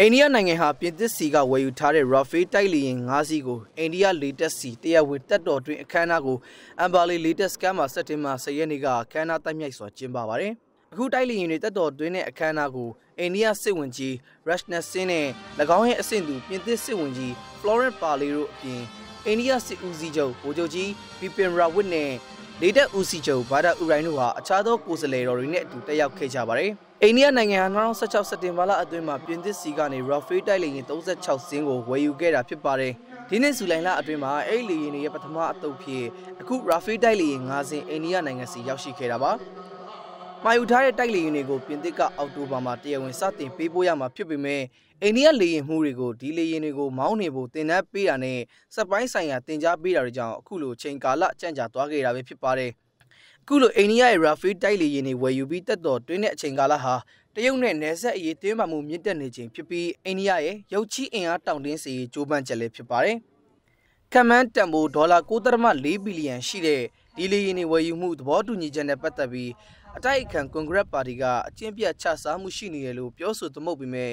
အိန္ဒိယနိုင်ငံဟာပြင်သစ်စီကဝယ်ယူထားတဲ့ Rafale တိုက်လေယာဉ်၅စီးကိုအိန္ဒိယလေတပ်စီတရားဝင်တပ်တော်တွင်အခမ်းအနားကိုအမ်ဘာလီလေတပ်စကန်မှာစက်တင်ဘာ10ရက်နေ့ကအခမ်းအနားတိုက်မြိုက်စွာကျင်းပပါတယ်။အခုတိုက်လေယာဉ်တွေတပ်တော်တွင်တဲ့အခမ်းအနားကိုအိန္ဒိယစစ်ဝင်ကြီး Rashnath Singh နဲ့၎င်းရဲ့အဆင့်သူပြင်သစ်စစ်ဝင်ကြီး Florent Parly တို့အပြင်အိန္ဒိယစစ်ဦးစီးချုပ်ဗိုလ်ချုပ်ကြီး Bipin Rawat နဲ့လေတပ်ဦးစီးချုပ်ဘာဒါအူရိုင်တို့ဟာအခြားသောကိုယ်စားလှယ်တော်တွေနဲ့အတူတက်ရောက်ခဲ့ကြပါတယ်။အိန္ဒိယနိုင်ငံဟာ2016စက်တင်ဘာလအတွင်းမှာပြင်သစ်စီကနေ Rafale တိုက်လေယာဉ်36စင်းကိုဝယ်ယူခဲ့တာဖြစ်ပါတယ်။ဒီနှစ်ဇူလိုင်လအတွင်းမှာအဲ့လေယာဉ်တွေရဲ့ပထမအတုပ်ဖြစ်အခု Rafale တိုက်လေယာဉ်5စင်းအိန္ဒိယနိုင်ငံစီရောက်ရှိခဲ့တာပါ။မှာယူထားတဲ့တိုက်လေယာဉ်တွေကိုပြင်သစ်ကအော်တိုဘာမှာတရားဝင်စတင်ပေးပို့ရမှာဖြစ်ပေမဲ့အိန္ဒိယလေယာဉ်မှုတွေကိုဒီလေယာဉ်တွေကိုမောင်းနေဖို့တင်နပ်ပေးတာနဲ့စက်ပိုင်းဆိုင်ရာတင် जा ပေးတာတွေကြောင့်အခုလိုချိန်ကာလကြန့်ကြာသွားခဲ့တာပဲဖြစ်ပါတယ်။အခုလိုအိန္ဒိယရဲ့ Rafale တိုက်လေယာဉ်တွေဝယ်ယူပြီးတက်တော်တွင်းတဲ့အချိန်ကာလဟာတရုတ်နဲ့နယ်စပ်အရေးတင်းမာမှုမြင့်တက်နေခြင်းဖြစ်ပြီးအိန္ဒိယရဲ့ရုပ်ချီးအင်အားတောင့်တင်းစေရေးကြိုးပမ်းချက်လည်းဖြစ်ပါတယ်။ခမန်းတန်ဖိုးဒေါ်လာ9.4ဘီလီယံရှိတဲ့ဒီလေယာဉ်တွေဝယ်ယူမှုသဘောတူညီချက်နဲ့ပတ်သက်ပြီးအတိုက်အခံကွန်ဂရက်ပါတီကအကျင့်ပြတ်ချစားမှုရှိနေတယ်လို့ပြောဆိုသမုတ်ပေမဲ့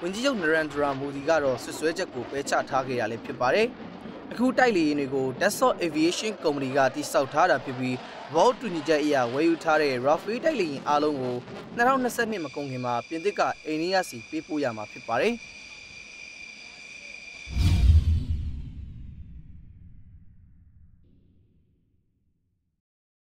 ဝန်ကြီးချုပ်နရန်ဒရာမိုဒီကတော့ဆွဆွဲချက်ကိုပယ်ချထားခဲ့ရလည်းဖြစ်ပါတယ်။အခုတိုက်လေယာဉ်တွေကို Dassault Aviation ကုမ္ပဏီကတိစောက်ထားတာဖြစ်ပြီးဘောတူညီချက်အရဝယ်ယူထားတဲ့ Rafale တိုက်လေယာဉ်အားလုံးကို2022မကုန်ခင်မှာ ပြင်သစ်ကအိန္ဒိယစီပေးပို့ရမှာဖြစ်ပါတယ်။